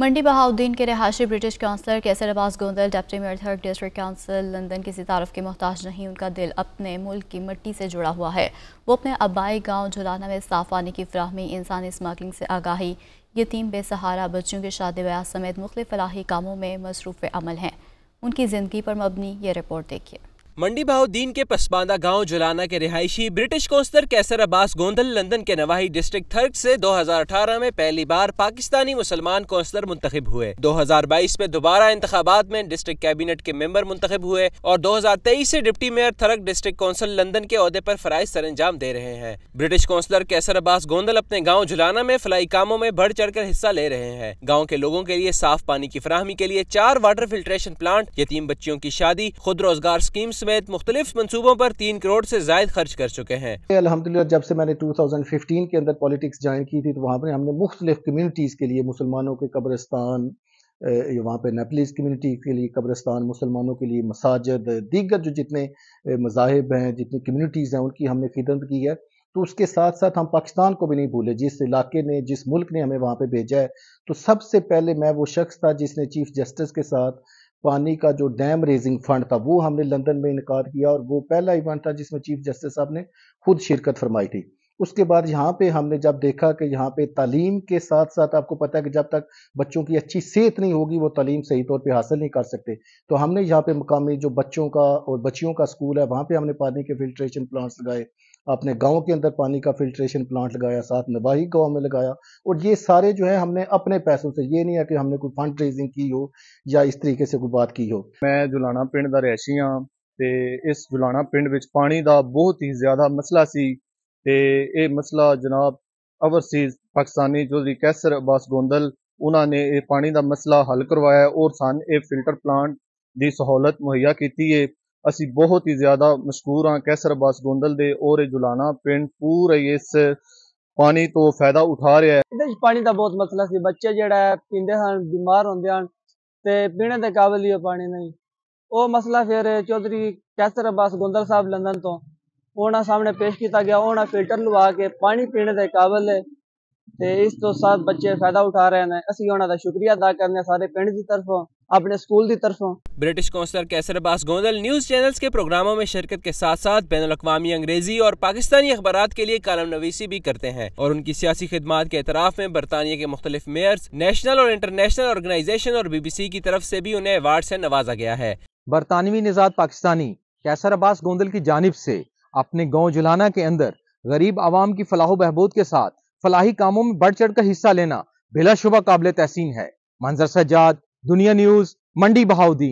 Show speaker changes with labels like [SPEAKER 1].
[SPEAKER 1] मंडी बहाउद्दीन के रहाशी British councillor Qaiser Abbas Gondal deputy mayor third district council London किसी तारफ के मोहताज नहीं उनका दिल अपने मुल्क की मिट्टी से जुड़ा हुआ है वो अपने आबाई गांव जुलाना में साफ पानी की फ्राहमी इंसानी स्मगलिंग से आगाही यतीम बेसहारा बच्चों के शादी ब्याह समेत मुख्त फलाही कामों में मसरूफ़ अमल हैं उनकी ज़िंदगी पर मबनी ये रिपोर्ट देखिए मंडी बहाउद्दीन के पसमांदा गांव जुलाना के रिहायशी British councillor Qaiser Abbas Gondal London के नवाही डिस्ट्रिक्ट थर्क से 2018 में पहली बार पाकिस्तानी मुसलमान कौंसलर मुंतखब हुए 2022 में दोबारा इंतबात में डिस्ट्रिक्ट कैबिनेट के मेंबर मुंतखब हुए और 2023 से deputy mayor Thurrock district council London के अहदे पर फराइज सर दे रहे हैं ब्रिटिश कौंसलर कैसर अब्बास गोंदल अपने गाँव जुलाना में फलाई कामों में बढ़ चढ़ कर हिस्सा ले रहे हैं गाँव के लोगों के लिए साफ पानी की फराहमी के लिए चार वाटर फिल्ट्रेशन प्लांट यतीम बच्चियों की शादी खुद रोजगार स्कीम्स समेत मुख्तलिफ मनसूबों पर तीन करोड़ से जायद खर्च कर चुके हैं
[SPEAKER 2] अलहमदिल्ला जब से मैंने टू थाउजेंड फिफ्टीन के अंदर पॉलिटिक्स ज्वाइन की थी तो वहाँ पर हमने मुख्तलिफ कम्यूनिटीज़ के लिए मुसलमानों के कब्रस्तान वहाँ पे नेपलीज़ कम्युनिटी के लिए कब्रस्तान मुसलमानों के लिए मसाजद दीगर जो जितने मजाहब हैं जितनी कम्यूनिटीज़ हैं उनकी हमने खिदमत की है तो उसके साथ साथ हम पाकिस्तान को भी नहीं भूले जिस इलाके ने जिस मुल्क ने हमें वहाँ पे भेजा है तो सबसे पहले मैं वो शख्स था जिसने चीफ जस्टिस के साथ पानी का जो डैम रेजिंग फंड था वो हमने लंदन में इनकार किया और वो पहला इवेंट था जिसमें चीफ जस्टिस साहब ने खुद शिरकत फरमाई थी उसके बाद यहाँ पे हमने जब देखा कि यहाँ पे तालीम के साथ साथ आपको पता है कि जब तक बच्चों की अच्छी सेहत नहीं होगी वो तालीम सही तौर पे हासिल नहीं कर सकते तो हमने यहाँ पे मकामी जो बच्चों का और बच्चियों का स्कूल है वहाँ पे हमने पानी के फिल्ट्रेशन प्लांट्स लगाए अपने गांव के अंदर पानी का फिल्ट्रेशन प्लांट लगाया साथ नवाही गांव में लगाया और ये सारे जो है हमने अपने पैसों से ये नहीं है कि
[SPEAKER 3] हमने कोई फंड रेजिंग की हो या इस तरीके से कोई बात की हो मैं जुलाना पिंड का रहशी हाँ तो इस जुलाना पिंड पानी का बहुत ही ज़्यादा मसला सी ਤੇ ਇਹ ਮਸਲਾ ਜਨਾਬ ਅਵਰਸੀਜ਼ ਪਾਕਿਸਤਾਨੀ ਜੋਦੀ ਕੈਸਰ ਅਬਾਸ ਗੋਂਦਲ ਉਹਨਾਂ ਨੇ ਇਹ ਪਾਣੀ ਦਾ ਮਸਲਾ ਹੱਲ ਕਰਵਾਇਆ ਔਰ ਸਨ ਇਹ ਫਿਲਟਰ ਪਲਾਂਟ ਦੀ ਸਹੂਲਤ ਮੁਹੱਈਆ ਕੀਤੀ ਹੈ ਅਸੀਂ ਬਹੁਤ ਹੀ ਜ਼ਿਆਦਾ ਮਸ਼ਕੂਰ ਹਾਂ ਕੈਸਰ ਅਬਾਸ ਗੋਂਦਲ ਦੇ ਔਰ ਇਹ ਜੁਲਾਣਾ ਪਿੰਡ ਪੂਰੇ ਇਸ ਪਾਣੀ ਤੋਂ ਫਾਇਦਾ ਉਠਾ ਰਿਹਾ ਹੈ
[SPEAKER 4] ਇਹਦੇ ਵਿੱਚ ਪਾਣੀ ਦਾ ਬਹੁਤ ਮਸਲਾ ਸੀ ਬੱਚੇ ਜਿਹੜਾ ਪੀਂਦੇ ਹਨ ਬਿਮਾਰ ਹੁੰਦੇ ਹਨ ਤੇ ਪੀਣ ਦੇ ਕਾਬਿਲ ਹੀ ਉਹ ਪਾਣੀ ਨਹੀਂ ਉਹ ਮਸਲਾ ਫਿਰ ਚੌਧਰੀ ਕੈਸਰ ਅਬਾਸ ਗੋਂਦਲ ਸਾਹਿਬ ਲੰਡਨ ਤੋਂ ਉਹਨਾਂ सामने पेश किया गया ਉਹਨਾਂ फिल्टर ਲਵਾ के पानी पीने के ਕਾਬਲ है तो इस तो ਸਭ बच्चे फायदा उठा रहे हैं असं ਉਹਨਾਂ का शुक्रिया अदा करने सारे पिंड की तरफों अपने स्कूल की तरफों
[SPEAKER 1] British councillor Qaiser Abbas Gondal news channels के प्रोग्रामों में शिरकत के साथ साथ बैन अवी अंग्रेजी और पाकिस्तानी अखबार के लिए कालम नवीसी भी करते हैं और उनकी सियासी खदमात के अतराफ़ में बरतानिया के मुख्तलिफ मेयर्स नेशनल और इंटरनेशनल ऑर्गेनाइजेशन और बीबीसी की तरफ से भी उन्हें अवार्ड से नवाजा गया है
[SPEAKER 3] बरतानवी निजात पाकिस्तानी कैसर अब्बास गोंदल की जानब से अपने गांव जुलाना के अंदर गरीब आवाम की फलाह बहबूद के साथ फलाही कामों में बढ़ चढ़ कर हिस्सा लेना बिलाशुबा काबिल तहसीन है मंजर सज्जाद दुनिया न्यूज मंडी बहाउद्दीन